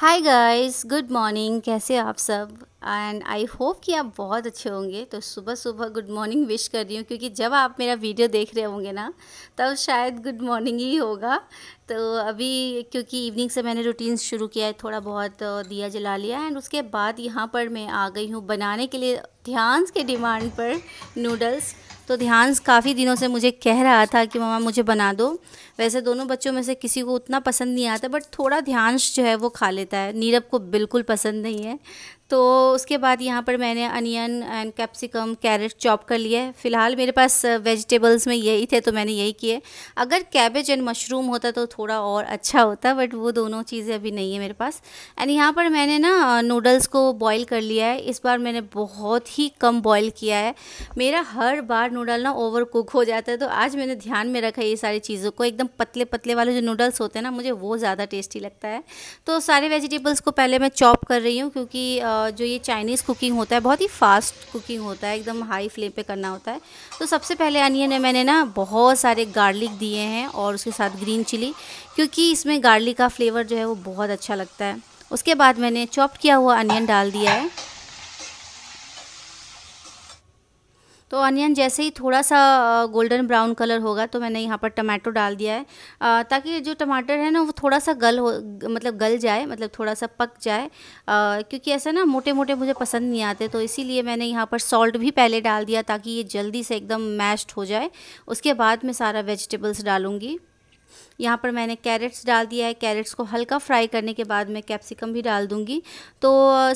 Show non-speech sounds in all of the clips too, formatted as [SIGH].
hi guys good morning कैसे आप सब एंड आई होप कि आप बहुत अच्छे होंगे तो सुबह सुबह गुड मॉर्निंग विश कर रही हूँ क्योंकि जब आप मेरा वीडियो देख रहे होंगे ना तब शायद गुड मॉर्निंग ही होगा तो अभी क्योंकि इवनिंग से मैंने रूटीन शुरू किया है थोड़ा बहुत दिया जला लिया एंड उसके बाद यहाँ पर मैं आ गई हूँ बनाने के लिए ध्यान के डिमांड पर नूडल्स तो ध्यान काफ़ी दिनों से मुझे कह रहा था कि मामा मुझे बना दो वैसे दोनों बच्चों में से किसी को उतना पसंद नहीं आता बट थोड़ा ध्यान जो है वो खा लेता है नीरव को बिल्कुल पसंद नहीं है तो उसके बाद यहाँ पर मैंने onion and capsicum carrot chop कर लिया है फ़िलहाल मेरे पास वेजिटेबल्स uh, में यही थे तो मैंने यही किए अगर कैबेज एंड मशरूम होता तो थोड़ा और अच्छा होता बट वो दोनों चीज़ें अभी नहीं है मेरे पास एंड यहाँ पर मैंने ना नूडल्स uh, को बॉईल कर लिया है इस बार मैंने बहुत ही कम बॉयल किया है मेरा हर बार नूडल ना ओवर कुक हो जाता है तो आज मैंने ध्यान में रखा ये सारी चीज़ों को एकदम पतले पतले वाले जो नूडल्स होते हैं ना मुझे वो ज़्यादा टेस्टी लगता है तो सारे वेजिटेबल्स को पहले मैं चॉप कर रही हूँ क्योंकि uh, जो ये चाइनीज़ कुकिंग होता है बहुत ही फास्ट कुकिंग होता है एकदम हाई फ्लेम पे करना होता है तो सबसे पहले अनियन में मैंने ना बहुत सारे गार्लिक दिए हैं और उसके साथ ग्रीन चिली क्योंकि इसमें गार्लिक का फ्लेवर जो है वो बहुत अच्छा लगता है उसके बाद मैंने चॉप किया हुआ अनियन डाल दिया है तो अनियन जैसे ही थोड़ा सा गोल्डन ब्राउन कलर होगा तो मैंने यहाँ पर टमाटो डाल दिया है आ, ताकि जो टमाटर है ना वो थोड़ा सा गल हो मतलब गल जाए मतलब थोड़ा सा पक जाए आ, क्योंकि ऐसा ना मोटे मोटे मुझे पसंद नहीं आते तो इसीलिए मैंने यहाँ पर सॉल्ट भी पहले डाल दिया ताकि ये जल्दी से एकदम मैश्ड हो जाए उसके बाद मैं सारा वेजिटेबल्स डालूँगी यहाँ पर मैंने कैरेट्स डाल दिया है कैरेट्स को हल्का फ्राई करने के बाद मैं कैप्सिकम भी डाल दूँगी तो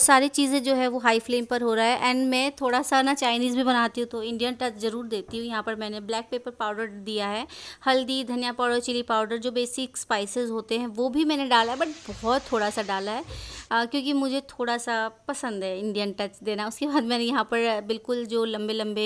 सारी चीज़ें जो है वो हाई फ्लेम पर हो रहा है एंड मैं थोड़ा सा ना चाइनीज़ भी बनाती हूँ तो इंडियन टच ज़रूर देती हूँ यहाँ पर मैंने ब्लैक पेपर पाउडर दिया है हल्दी धनिया पाउडर चिली पाउडर जो बेसिक स्पाइसेस होते हैं वो भी मैंने डाला है बट बहुत थोड़ा सा डाला है आ, क्योंकि मुझे थोड़ा सा पसंद है इंडियन टच देना उसके बाद मैंने यहाँ पर बिल्कुल जो लंबे लंबे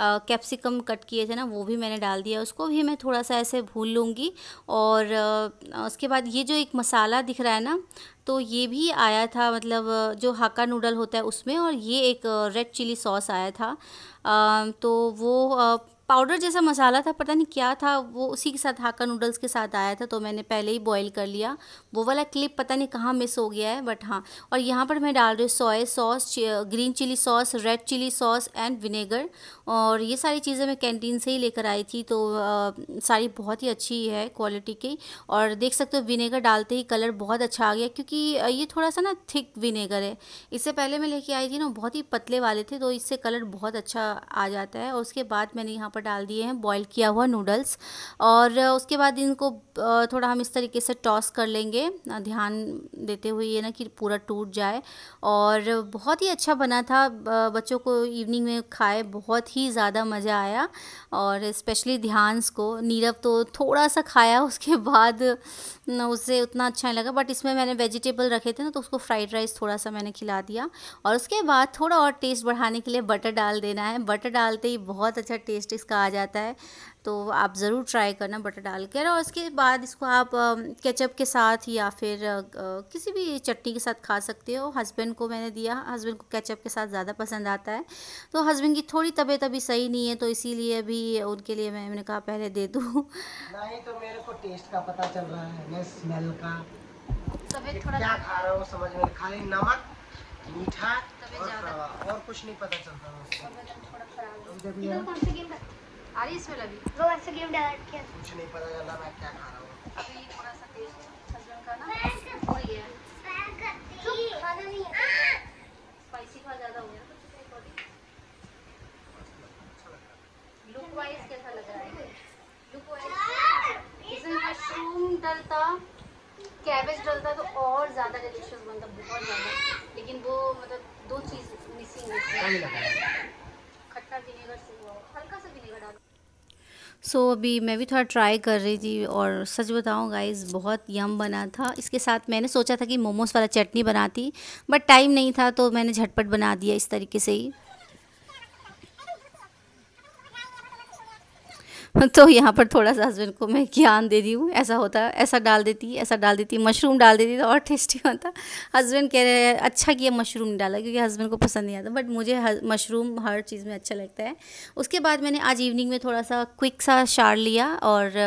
कैप्सिकम कट किए थे ना वो भी मैंने डाल दिया उसको भी मैं थोड़ा सा ऐसे भूल लूँगी और आ, उसके बाद ये जो एक मसाला दिख रहा है ना तो ये भी आया था मतलब जो हाका नूडल होता है उसमें और ये एक रेड चिली सॉस आया था आ, तो वो पाउडर जैसा मसाला था पता नहीं क्या था वो उसी के साथ हाका नूडल्स के साथ आया था तो मैंने पहले ही बॉईल कर लिया वो वाला क्लिप पता नहीं कहाँ मिस हो गया है बट हाँ और यहाँ पर मैं डाल रही हूँ soya sauce green chilli sauce red chilli sauce and vinegar और ये सारी चीज़ें मैं कैंटीन से ही लेकर आई थी तो आ, सारी बहुत ही अच्छी है क्वालिटी की और देख सकते हो विनेगर डालते ही कलर बहुत अच्छा आ गया क्योंकि ये थोड़ा सा ना थिक विनेगर है इससे पहले मैं लेके आई थी ना बहुत ही पतले वाले थे तो इससे कलर बहुत अच्छा आ जाता है और उसके बाद मैंने यहाँ पर डाल दिए हैं बॉयल किया हुआ नूडल्स और उसके बाद इनको थोड़ा हम इस तरीके से टॉस कर लेंगे करेंगे ध्यान देते हुए ये ना कि पूरा टूट जाए और बहुत ही अच्छा बना था बच्चों को इवनिंग में खाए बहुत ही ज़्यादा मज़ा आया और स्पेशली ध्यान को नीरव तो थोड़ा सा खाया [LAUGHS] उसके बाद उससे उतना अच्छा नहीं लगा बट इसमें मैंने वेजिटेबल रखे थे ना तो उसको फ्राइड राइस थोड़ा सा मैंने खिला दिया और उसके बाद थोड़ा और टेस्ट बढ़ाने के लिए बटर डाल देना है बटर डालते ही बहुत अच्छा टेस्ट इसका आ जाता है तो आप ज़रूर ट्राई करना बटर डाल कर और उसके बाद इसको आप केचप के साथ या फिर किसी भी चटनी के साथ खा सकते हो हस्बैंड को मैंने दिया हस्बैंड को केचप के साथ ज़्यादा पसंद आता है तो हस्बैंड की थोड़ी तबीयत अभी सही नहीं है तो इसीलिए अभी उनके लिए मैंने कहा पहले दे दूँ नहीं तो मेरे को टेस्ट का पता चल रहा है स्मेल का थोड़ा क्या खा रहा हूँ समझ में खाली नमक मीठा और, कुछ नहीं पता चल रहा है आ रही इसमें लगी वो ऐसे गेम डायरेक्ट किया कुछ नहीं पता चल रहा मैं क्या खा रहा हूं अभी थोड़ा सा तेज सजन का ना वही है पैर करती खाना नहीं है स्पाइसी थोड़ा ज्यादा हो गया तो कुछ अकॉर्डिंग लुक वाइज कैसा लग रहा है लुक वाइज इसमें मशरूम डलता कैबेज डलता तो और ज़्यादा डिलीशियस बनता बहुत ज़्यादा लेकिन वो मतलब दो चीज़ मिसिंग है खट्टा विनेगर से हुआ हल्का सा विनेगर डालो सो so, अभी मैं भी थोड़ा ट्राई कर रही थी और सच बताऊँ गाइस बहुत यम बना था इसके साथ मैंने सोचा था कि मोमोज़ वाला चटनी बनाती बट टाइम नहीं था तो मैंने झटपट बना दिया इस तरीके से ही [LAUGHS] तो यहाँ पर थोड़ा सा हस्बैंड को मैं ज्ञान दे रही हूँ ऐसा होता ऐसा डाल देती ऐसा डाल देती मशरूम डाल देती तो और टेस्टी [LAUGHS] होता हस्बैंड कह रहे हैं अच्छा किया मशरूम नहीं डाला क्योंकि हस्बैंड को पसंद नहीं आता बट मुझे मशरूम हर चीज़ में अच्छा लगता है उसके बाद मैंने आज इवनिंग में थोड़ा सा क्विक सा शार लिया और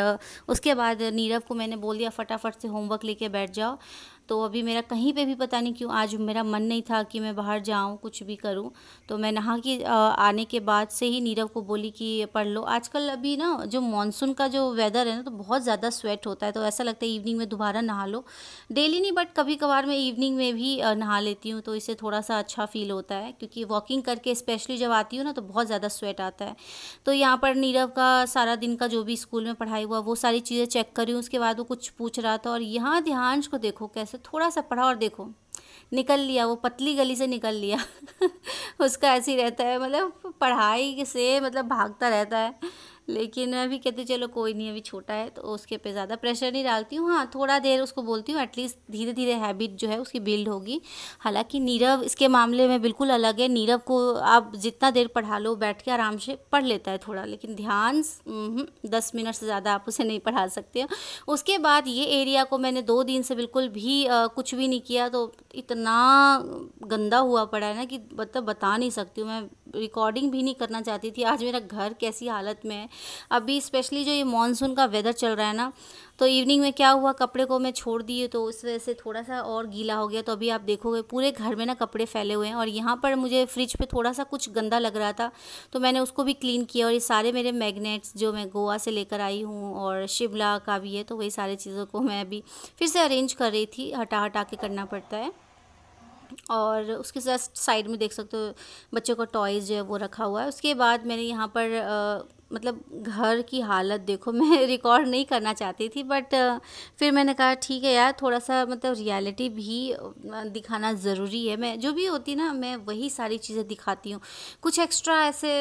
उसके बाद नीरव को मैंने बोल दिया फटाफट से होमवर्क लेके बैठ जाओ तो अभी मेरा कहीं पे भी पता नहीं क्यों आज मेरा मन नहीं था कि मैं बाहर जाऊँ कुछ भी करूँ तो मैं नहा के आने के बाद से ही नीरव को बोली कि पढ़ लो आजकल अभी ना जो मानसून का जो वेदर है ना तो बहुत ज़्यादा स्वेट होता है तो ऐसा लगता है इवनिंग में दोबारा नहा लो डेली नहीं बट कभी कभार मैं इवनिंग में भी नहा लेती हूँ तो इससे थोड़ा सा अच्छा फील होता है क्योंकि वॉकिंग करके स्पेशली जब आती हूँ ना तो बहुत ज़्यादा स्वेट आता है तो यहाँ पर नीरव का सारा दिन का जो भी स्कूल में पढ़ाई हुआ वो सारी चीज़ें चेक करी उसके बाद वो कुछ पूछ रहा था और यहाँ ध्यान को देखो कैसे ऐसे थोड़ा सा पढ़ा और देखो निकल लिया वो पतली गली से निकल लिया [LAUGHS] उसका ऐसे ही रहता है मतलब पढ़ाई से मतलब भागता रहता है लेकिन मैं भी कहती चलो कोई नहीं अभी छोटा है तो उसके पे ज़्यादा प्रेशर नहीं डालती हूँ हाँ थोड़ा देर उसको बोलती हूँ एटलीस्ट धीरे धीरे हैबिट जो है उसकी बिल्ड होगी हालांकि नीरव इसके मामले में बिल्कुल अलग है नीरव को आप जितना देर पढ़ा लो बैठ के आराम से पढ़ लेता है थोड़ा लेकिन ध्यान दस मिनट से ज़्यादा आप उसे नहीं पढ़ा सकते हो उसके बाद ये एरिया को मैंने दो दिन से बिल्कुल भी आ, कुछ भी नहीं किया तो इतना गंदा हुआ पड़ा है ना कि मतलब बता नहीं सकती हूँ मैं रिकॉर्डिंग भी नहीं करना चाहती थी आज मेरा घर कैसी हालत में है अभी स्पेशली जो ये मानसून का वेदर चल रहा है ना तो इवनिंग में क्या हुआ कपड़े को मैं छोड़ दिए तो उस वजह से थोड़ा सा और गीला हो गया तो अभी आप देखोगे पूरे घर में ना कपड़े फैले हुए हैं और यहाँ पर मुझे फ्रिज पे थोड़ा सा कुछ गंदा लग रहा था तो मैंने उसको भी क्लीन किया और ये सारे मेरे मैग्नेट्स जो मैं गोवा से लेकर आई हूँ और शिमला का भी है तो वही सारी चीज़ों को मैं अभी फिर से अरेंज कर रही थी हटा हटा के करना पड़ता है और उसके जस्ट साइड में देख सकते हो बच्चों का टॉयज़ जो है वो रखा हुआ है उसके बाद मैंने यहाँ पर आ, मतलब घर की हालत देखो [LAUGHS] मैं रिकॉर्ड नहीं करना चाहती थी बट फिर मैंने कहा ठीक है यार थोड़ा सा मतलब रियलिटी भी दिखाना ज़रूरी है मैं जो भी होती ना मैं वही सारी चीज़ें दिखाती हूँ कुछ एक्स्ट्रा ऐसे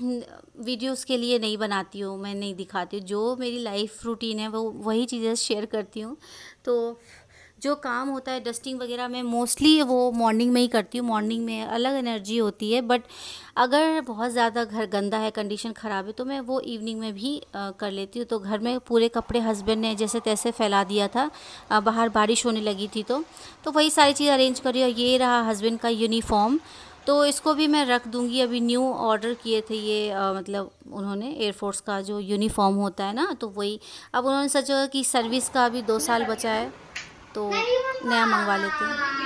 वीडियोस के लिए नहीं बनाती हूँ मैं नहीं दिखाती हूँ जो मेरी लाइफ रूटीन है वो वही चीज़ें शेयर करती हूँ तो जो काम होता है डस्टिंग वगैरह मैं मोस्टली वो मॉर्निंग में ही करती हूँ मॉर्निंग में अलग एनर्जी होती है बट अगर बहुत ज़्यादा घर गंदा है कंडीशन ख़राब है तो मैं वो इवनिंग में भी आ, कर लेती हूँ तो घर में पूरे कपड़े हस्बैंड ने जैसे तैसे फैला दिया था आ, बाहर बारिश होने लगी थी तो तो वही सारी चीज़ अरेंज करी और ये रहा हस्बैंड का यूनिफॉर्म तो इसको भी मैं रख दूंगी अभी न्यू ऑर्डर किए थे ये आ, मतलब उन्होंने एयरफोर्स का जो यूनिफॉर्म होता है ना तो वही अब उन्होंने सोचा कि सर्विस का अभी दो साल बचा है तो नया मंगवा लेते हैं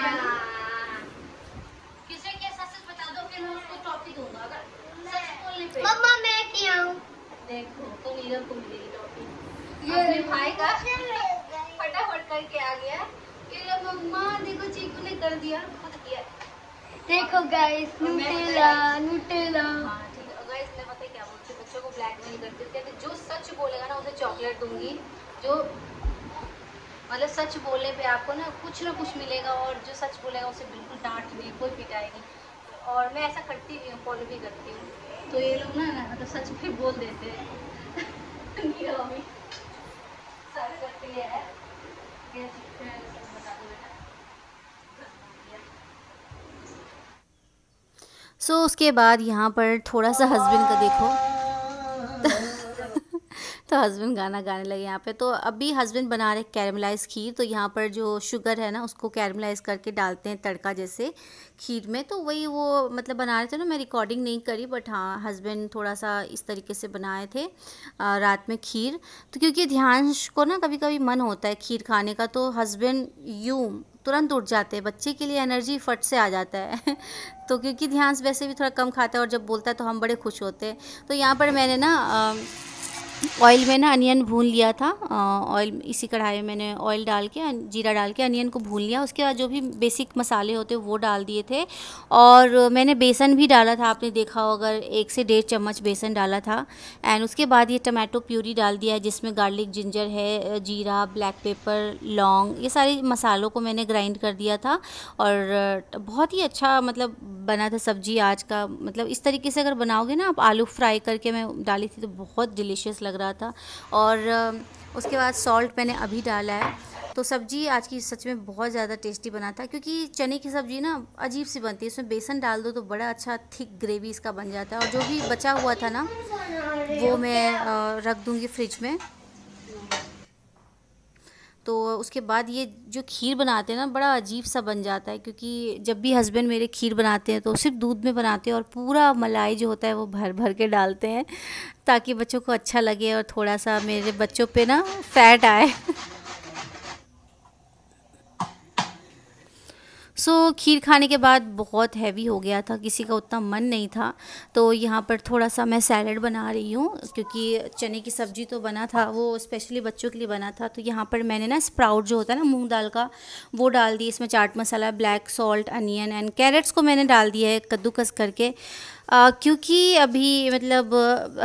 देखो तो नीरव को मिलेगी टॉफी ये भाई का फटाफट करके आ गया कि मम्मा देखो चीकू ने कर दिया खुद किया देखो गाइस न्यूटेला न्यूटेला गाइस मैं पता है क्या बोलती बच्चों को ब्लैकमेल करते थे जो सच बोलेगा ना उसे चॉकलेट दूंगी जो मतलब सच बोलने पे आपको ना कुछ ना कुछ मिलेगा और जो सच बोलेगा उसे बिल्कुल डांट नहीं कोई पिटाई नहीं और मैं ऐसा करती भी हूँ फॉलो भी करती हूँ तो ये लोग ना मतलब सच भी बोल देते हैं [LAUGHS] सो so, उसके बाद यहाँ पर थोड़ा सा हस्बैंड का देखो तो हस्बैंड गाना गाने लगे यहाँ पे तो अभी हस्बैंड बना रहे कैरमलाइज खीर तो यहाँ पर जो शुगर है ना उसको कैरमलाइज करके डालते हैं तड़का जैसे खीर में तो वही वो मतलब बना रहे थे ना मैं रिकॉर्डिंग नहीं करी बट हाँ हस्बैंड थोड़ा सा इस तरीके से बनाए थे रात में खीर तो क्योंकि ध्यांश को ना कभी कभी मन होता है खीर खाने का तो हस्बैंड यू तुरंत उठ जाते हैं बच्चे के लिए एनर्जी फट से आ जाता है [LAUGHS] तो क्योंकि ध्यान वैसे भी थोड़ा कम खाता है और जब बोलता है तो हम बड़े खुश होते हैं तो यहाँ पर मैंने ना आ, ऑयल में ना अनियन भून लिया था ऑयल इसी कढ़ाई में मैंने ऑयल डाल के जीरा डाल के अनियन को भून लिया उसके बाद जो भी बेसिक मसाले होते वो डाल दिए थे और मैंने बेसन भी डाला था आपने देखा हो अगर एक से डेढ़ चम्मच बेसन डाला था एंड उसके बाद ये टमाटो प्यूरी डाल दिया है जिसमें गार्लिक जिंजर है जीरा ब्लैक पेपर लौंग ये सारे मसालों को मैंने ग्राइंड कर दिया था और बहुत ही अच्छा मतलब बना था सब्जी आज का मतलब इस तरीके से अगर बनाओगे ना आप आलू फ्राई करके मैं डाली थी तो बहुत डिलीशियस लग लग रहा था और उसके बाद सॉल्ट मैंने अभी डाला है तो सब्ज़ी आज की सच में बहुत ज़्यादा टेस्टी बना था क्योंकि चने की सब्ज़ी ना अजीब सी बनती है इसमें बेसन डाल दो तो बड़ा अच्छा थिक ग्रेवी इसका बन जाता है और जो भी बचा हुआ था ना वो मैं रख दूँगी फ्रिज में तो उसके बाद ये जो खीर बनाते हैं ना बड़ा अजीब सा बन जाता है क्योंकि जब भी हस्बैंड मेरे खीर बनाते हैं तो सिर्फ दूध में बनाते हैं और पूरा मलाई जो होता है वो भर भर के डालते हैं ताकि बच्चों को अच्छा लगे और थोड़ा सा मेरे बच्चों पे ना फैट आए [LAUGHS] सो so, खीर खाने के बाद बहुत हैवी हो गया था किसी का उतना मन नहीं था तो यहाँ पर थोड़ा सा मैं सैलड बना रही हूँ क्योंकि चने की सब्ज़ी तो बना था वो स्पेशली बच्चों के लिए बना था तो यहाँ पर मैंने ना स्प्राउट जो होता है ना मूँग दाल का वो डाल दी इसमें chaat masala black salt onion and carrots को मैंने डाल दिया है कद्दूकस करके क्योंकि अभी मतलब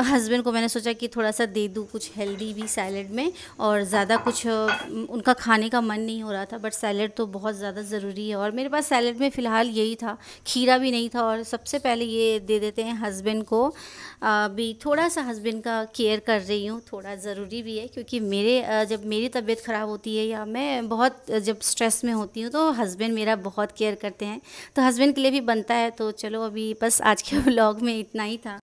हस्बैंड को मैंने सोचा कि थोड़ा सा दे दूँ कुछ हेल्दी भी सैलड में और ज़्यादा कुछ उनका खाने का मन नहीं हो रहा था बट सैलड तो बहुत ज़्यादा ज़रूरी है और मेरे पास सैलड में फ़िलहाल यही था खीरा भी नहीं था और सबसे पहले ये दे देते हैं हस्बैंड को अभी थोड़ा सा हस्बैंड का केयर कर रही हूँ थोड़ा ज़रूरी भी है क्योंकि मेरे जब मेरी तबीयत ख़राब होती है या मैं बहुत जब स्ट्रेस में होती हूँ तो हस्बैंड मेरा बहुत केयर करते हैं तो हस्बैंड के लिए भी बनता है तो चलो अभी बस आज के ब्लॉग में इतना ही था